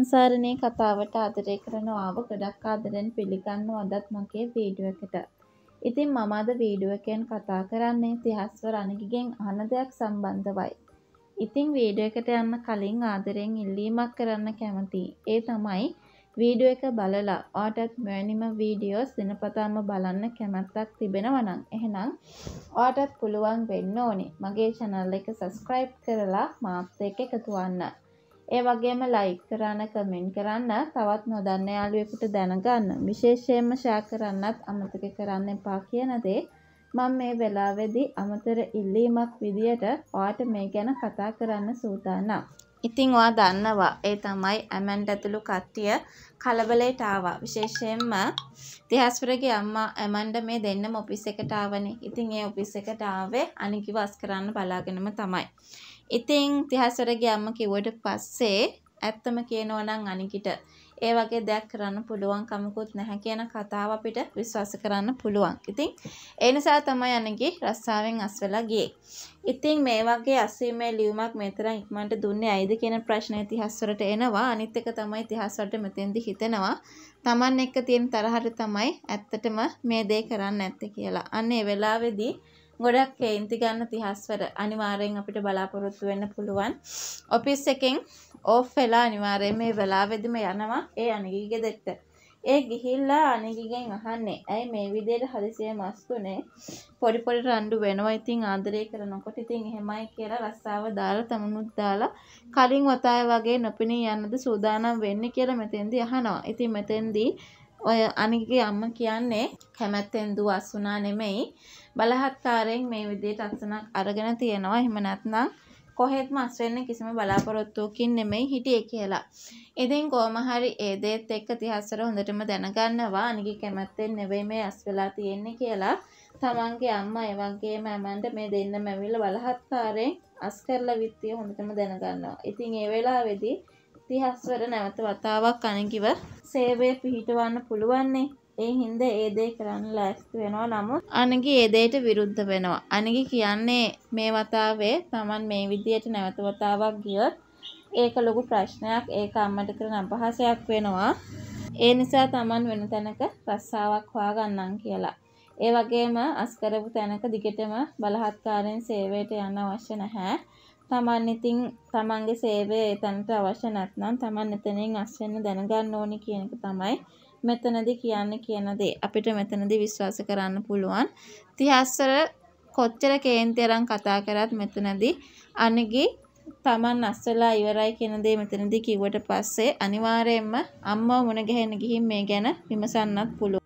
සංසාරණයේ කතාවට ආදරය කරන ආව ගොඩක් ආදරෙන් පිළිගන්නවා අදත් මගේ වීඩියෝ එකට. ඉතින් මම අද වීඩියෝ එකෙන් කතා කරන්නේ තිහස්ව රණගිගෙන් අහන දෙයක් සම්බන්ධවයි. ඉතින් වීඩියෝ එකට යන්න කලින් ආදරෙන් ඉල්ලීමක් කරන්න කැමතියි. ඒ තමයි වීඩියෝ එක බලලා ඔයාටත් මෙවැනිම වීඩියෝස් දිනපතාම බලන්න කැමැත්තක් තිබෙනවා නම් එහෙනම් ඔයාටත් පුළුවන් වෙන්න ඕනේ මගේ channel එක subscribe කරලා මාත් එක්ක එකතු වෙන්න. ඒ වගේම ලයික් කරන්න කමෙන්ට් කරන්න තවත් නොදන්න යාළුවෙකුට දැනගන්න විශේෂයෙන්ම ෂෙයා කරන්නත් අමතක කරන්න එපා කියන දේ මම මේ වෙලාවේදී අමතර ඉල්ලීමක් විදියට ඔයාට මේ ගැන කතා කරන්න සූදානම්. ඉතින් ඔයා දන්නවා ඒ තමයි ඇමන්ට ඇතුළු කට්ටිය කලබලයට ආවා. විශේෂයෙන්ම තිහස්වරගේ අම්මා ඇමන්ට මේ දෙන්නම ඔෆිස් එකට ආවනේ. ඉතින් ඒ ඔෆිස් එකට ආවේ අනිකිව අස් කරන්න බලාගෙනම තමයි. ඉතින් තිහස්වරගේ අම්මා කිව්වට පස්සේ ඇත්තම කියනවා නම් අනිකිට ඒ වගේ දෙයක් කරන්න පුළුවන් කමකුත් නැහැ කියන කතාව අපිට විශ්වාස කරන්න පුළුවන්. ඉතින් ඒ නිසා තමයි අනගේ රස්සාවෙන් අස් වෙලා ගියේ. ඉතින් මේ වගේ අසීමේ ලියුමක් මෙතරම් ඉක්මනට දුන්නේ ඇයිද කියන ප්‍රශ්නය ඉතිහාස වලට එනවා. අනිත් එක තමයි ඉතිහාස වලට මෙතෙන්දි හිතෙනවා. Taman එක්ක තියෙන තරහට තමයි ඇත්තටම මේ දේ කරන්න ඇත්තේ කියලා. අන්න ඒ වෙලාවේදී ගොඩක් කේන්ති ගන්න තිහස්වර අනිවාර්යෙන් අපිට බලාපොරොත්තු වෙන්න පුළුවන්. ඔෆිස් එකෙන් ඕෆ් වෙලා අනිවාර්යෙන් මේ වෙලාවෙදිම යනවා ඒ අනිගී ගෙදෙට්ට. ඒ ගිහිල්ලා අනිගිගෙන් අහන්නේ ඇයි මේ විදිහට හදිසියෙ මස්තුනේ පොඩි පොඩි රණ්ඩු වෙනවා ඉතින් ආදරය කරනකොට ඉතින් එහෙමයි කියලා රස්සාව දාලා තමනුත් දාලා කලින් වතාවේ වගේ නොපෙනී යන්නද සූදානම් වෙන්නේ කියලා මෙතෙන්දී අහනවා. ඉතින් මෙතෙන්දී ඔය අනිගේ අම්ම කියන්නේ කැමැත්තෙන් දුව අසුනා නෙමෙයි බලහත්කාරයෙන් මේ විදිහට අසුනක් අරගෙන තියෙනවා. එහෙම නැත්නම් කොහෙත් මස්වෙන්න කිසිම බලාපොරොත්තුවකින් නෙමෙයි හිටියේ කියලා. ඉතින් කොහොම හරි ඒ දේත් එක්ක තිහස්සර හොඳටම දැනගන්නවා අනිගේ කැමැත්තෙන් නෙවෙයි මේ ඇස් වෙලා තියෙන්නේ කියලා. තමන්ගේ අම්මා ඒ වගේම ඇමන්ට මේ දෙන්නම ඇවිල්ලා බලහත්කාරයෙන් අස් කරලා විත්තිය හොඳටම දැනගන්නවා. ඉතින් ඒ වෙලාවේදී තිහස්වර නැවත වතාවක් අනගිව සේවය පිහිටවන්න පුළුවන්නේ. ඒ හින්ද ඒ දේ කරන්න ලෑස්ති වෙනවා නමුත් අනගේ ඒ දේට විරුද්ධ වෙනවා. අනගේ කියන්නේ මේ වතාවේ Taman මේ විදියට නැවත වතාවක් ගියොත් ඒක ලොකු ප්‍රශ්නයක් ඒක අම්මට කරන අපහාසයක් වෙනවා. ඒ නිසා Taman වෙන තැනක රස්සාවක් හොයාගන්නම් කියලා. ඒ වගේම අස්කරපු තැනක දිගටම බලහත්කාරයෙන් සේවයට යන්න අවශ්‍ය නැහැ. තමන් ඉතින් තමන්ගේ සේවය එතනට අවශ්‍ය නැත්නම් තමන් එතනින් අස් වෙන්න දැනගන්න ඕනි කියන එක තමයි මෙතනදී කියන්නේ කියන දේ. අපිට මෙතනදී විශ්වාස කරන්න පුළුවන්. තිහස්සර කොච්චර කේන්තියරන් කතා කරත් මෙතනදී අනගේ තමන් අස්සලා ඉවරයි කියන දේ මෙතනදී කිව්වට පස්සේ අනිවාර්යයෙන්ම අම්මව මුණ ගැහෙන්න ගිහින් මේ ගැන විමසන්නත් පුළුවන්.